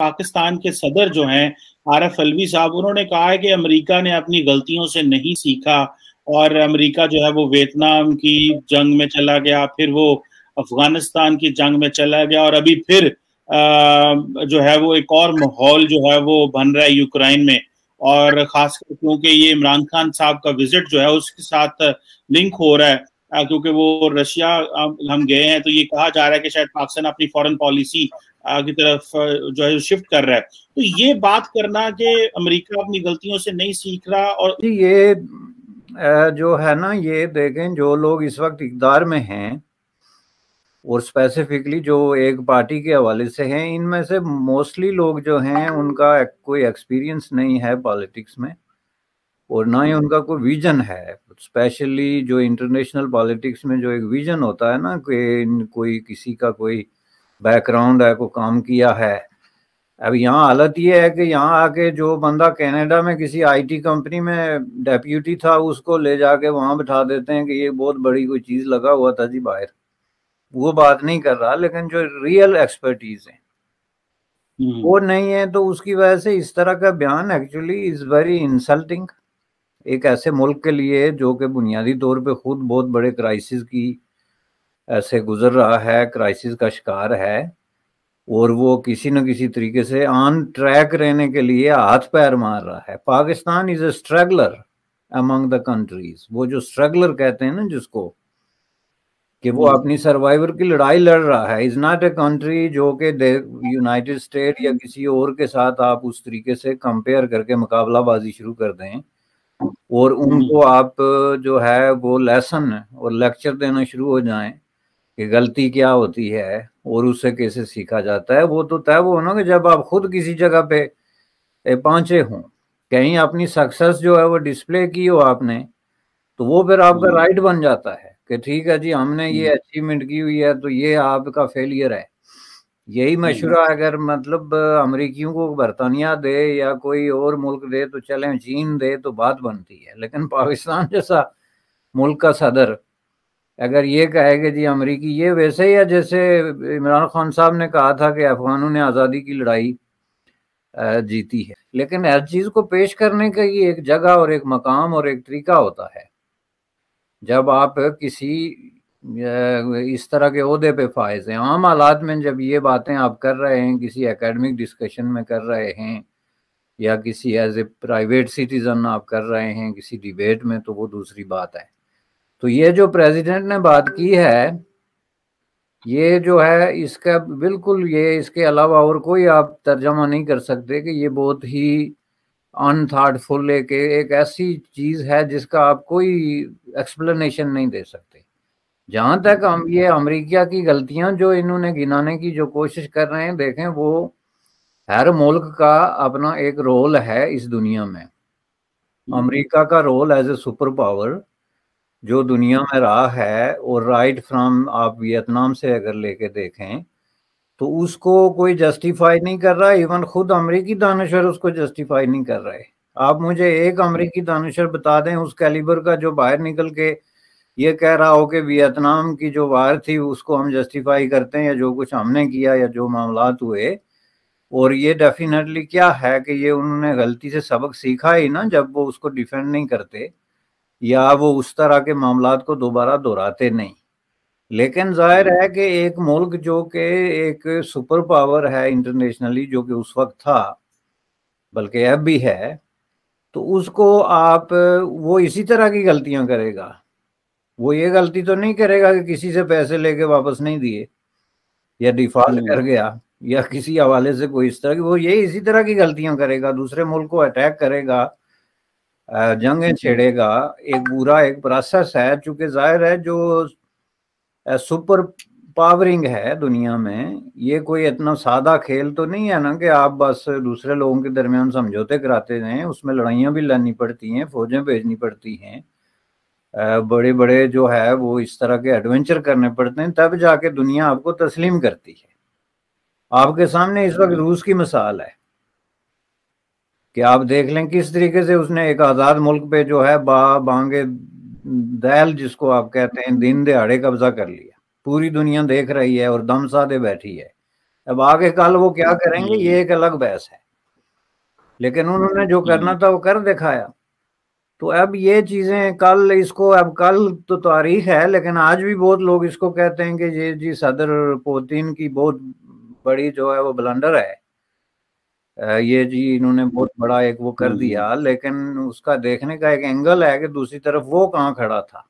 पाकिस्तान के सदर जो हैं आर एफ अलवी साहब उन्होंने कहा है कि अमेरिका ने अपनी गलतियों से नहीं सीखा और अमेरिका जो है वो वियतनाम की जंग में चला गया फिर वो अफगानिस्तान की जंग में चला गया और अभी फिर आ, जो है वो एक और माहौल जो है वो बन रहा है यूक्रेन में और खासकर क्योंकि ये इमरान खान साहब का विजिट जो है उसके साथ लिंक हो रहा है क्योंकि वो रशिया हम गए हैं तो ये कहा जा रहा है कि शायद पाकिस्तान अपनी फॉरेन पॉलिसी की तरफ जो है शिफ्ट कर रहा है तो ये बात करना कि अमेरिका अपनी गलतियों से नहीं सीख रहा और ये जो है ना ये देखें जो लोग इस वक्त इकदार में हैं और स्पेसिफिकली जो एक पार्टी के हवाले से हैं इनमें से मोस्टली लोग जो हैं उनका कोई एक्सपीरियंस नहीं है पॉलिटिक्स में और ना ही उनका कोई विजन है स्पेशली जो इंटरनेशनल पॉलिटिक्स में जो एक विजन होता है ना कि कोई किसी का कोई बैकग्राउंड है कोई काम किया है अब यहाँ हालत ये है कि यहाँ आके जो बंदा कनाडा में किसी आईटी कंपनी में डेप्यूटी था उसको ले जाके वहाँ बिठा देते हैं कि ये बहुत बड़ी कोई चीज़ लगा हुआ था जी बाहर वो बात नहीं कर रहा लेकिन जो रियल एक्सपर्टीज है वो नहीं है तो उसकी वजह से इस तरह का बयान एक्चुअली इज वेरी इंसल्टिंग एक ऐसे मुल्क के लिए जो कि बुनियादी तौर पे खुद बहुत बड़े क्राइसिस की ऐसे गुजर रहा है क्राइसिस का शिकार है और वो किसी न किसी तरीके से ऑन ट्रैक रहने के लिए हाथ पैर मार रहा है Pakistan is a struggler among the countries वो जो स्ट्रगलर कहते हैं ना जिसको कि वो हम्म। अपनी सर्वाइवर की लड़ाई लड़ रहा है इज नॉट ए कंट्री जो कि यूनाइटेड स्टेट या किसी और के साथ आप उस तरीके से कंपेयर करके मुकाबलाबाजी शुरू कर दें और हम्म। उनको आप जो है वो लेसन और लेक्चर देना शुरू हो जाए कि गलती क्या होती है और उससे कैसे सीखा जाता है वो तो तय वो ना कि जब आप खुद किसी जगह पे पहुंचे हों कहीं अपनी सक्सेस जो है वो डिस्प्ले की हो आपने तो वो फिर आपका राइट हम्म। बन जाता है कि ठीक है जी हमने ये अचीवमेंट हम्म। की हुई है तो ये आपका फेलियर है यही हम्म, हम्म। मशुरा अगर मतलब अमरीकियों को बरतानिया दे या कोई और मुल्क दे तो चले चीन दे तो बात बनती है लेकिन पाकिस्तान जैसा मुल्क का सदर अगर ये कहे कि जी अमरीकी ये वैसे ही है जैसे इमरान खान साहब ने कहा था कि अफगानों ने आज़ादी की लड़ाई जीती है लेकिन हर चीज़ को पेश करने का ये एक जगह और एक मकाम और एक तरीका होता है जब आप किसी इस तरह के अहदे पे फायज हैं आम हालात में जब ये बातें आप कर रहे हैं किसी एकेडमिक डिस्कशन में कर रहे हैं या किसी एज ए प्राइवेट सिटीजन आप कर रहे हैं किसी डिबेट में तो वो दूसरी बात है तो ये जो प्रेसिडेंट ने बात की है ये जो है इसका बिल्कुल ये इसके अलावा और कोई आप तर्जमा नहीं कर सकते कि ये बहुत ही अनथाटफुल एक ऐसी चीज़ है जिसका आप कोई एक्सप्लेनेशन नहीं दे सकते जहां तक हम ये अमेरिका की गलतियां जो इन्होंने गिनाने की जो कोशिश कर रहे हैं देखें वो हर मुल्क का अपना एक रोल है इस दुनिया में हम्म। अमेरिका का role as a super power जो दुनिया में रहा है और राइट फ्रॉम आप वियतनाम से अगर लेके देखें तो उसको कोई जस्टिफाई नहीं कर रहा इवन खुद अमरीकी दानश्वर उसको जस्टिफाई नहीं कर रहे आप मुझे एक अमरीकी दानश्वर बता दें उस कैलिबर का जो बाहर निकल के ये कह रहा हो कि वियतनाम की जो वार थी उसको हम जस्टिफाई करते हैं या जो कुछ हमने किया या जो मामला हुए और ये डेफिनेटली क्या है कि ये उन्होंने गलती से सबक सीखा ही ना जब वो उसको डिफेंड नहीं करते या वो उस तरह के मामला को दोबारा दोहराते नहीं लेकिन जाहिर है कि एक मुल्क जो कि एक सुपर पावर है इंटरनेशनली जो कि उस वक्त था बल्कि अब भी है तो उसको आप वो इसी तरह की गलतियां करेगा वो ये गलती तो नहीं करेगा कि किसी से पैसे लेके वापस नहीं दिए या डिफॉल्ट हम्म। कर गया या किसी हवाले से कोई इस तरह की वो ये इसी तरह की गलतियां करेगा दूसरे मुल्क को अटैक करेगा जंगे हम्म। छेड़ेगा एक बुरा एक प्रोसेस है चूंकि जाहिर है जो सुपर पावरिंग है दुनिया में ये कोई इतना सादा खेल तो नहीं है ना कि आप बस दूसरे लोगों के दरमियान समझौते कराते हैं उसमें लड़ाइयाँ भी लड़नी पड़ती हैं फौजें भेजनी पड़ती हैं बड़े बड़े जो है वो इस तरह के एडवेंचर करने पड़ते हैं तब जाके दुनिया आपको तस्लीम करती है आपके सामने इस वक्त हम्म। रूस की मिसाल है कि आप देख लें किस तरीके से उसने एक आज़ाद मुल्क पे जो है बा बांगे दैल जिसको आप कहते हैं दिन हम्म। दिहाड़े कब्जा कर लिया पूरी दुनिया देख रही है और दम साधे बैठी है अब आगे कल वो क्या हम्म। करेंगे ये एक अलग बहस है लेकिन उन्होंने जो करना था वो कर दिखाया तो अब ये चीज़ें कल इसको अब कल तो तारीख है लेकिन आज भी बहुत लोग इसको कहते हैं कि ये जी सदर पोतिन की बहुत बड़ी जो है वो ब्लंडर है ये जी इन्होंने बहुत बड़ा एक वो कर हम्म, दिया हम्म। लेकिन उसका देखने का एक एंगल है कि दूसरी तरफ वो कहाँ खड़ा था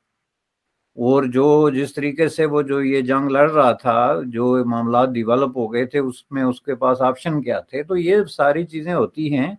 और जो जिस तरीके से वो जो ये जंग लड़ रहा था जो मामला डिवेलप हो गए थे उसमें उसके पास ऑप्शन क्या थे तो ये सारी चीज़ें होती हैं